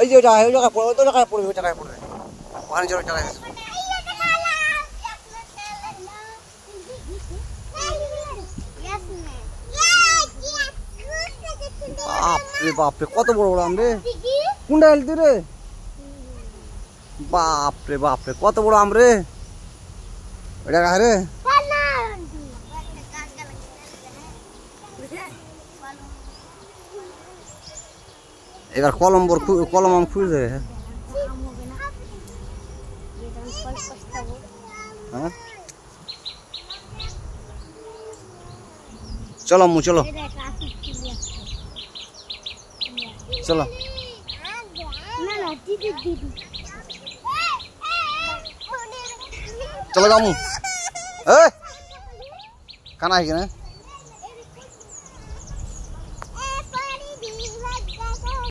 ওই যে ওটা ওই জায়গায় পড়ে ওই জায়গায় পড়বে ওই জায়গায় পড়বে ওখানে জোরে ওই বাপরে বাপরে কত বড় বড় আমরে কুন্ডা এল এলতি রে বাপরে বাপরে কত বড় আম রে ওইটা রে এবার কলম বোর কলম আম খুঁজে দেবে হ্যাঁ চলো মু চলো চলো চলো গামু এ কানা হয়ে কিনা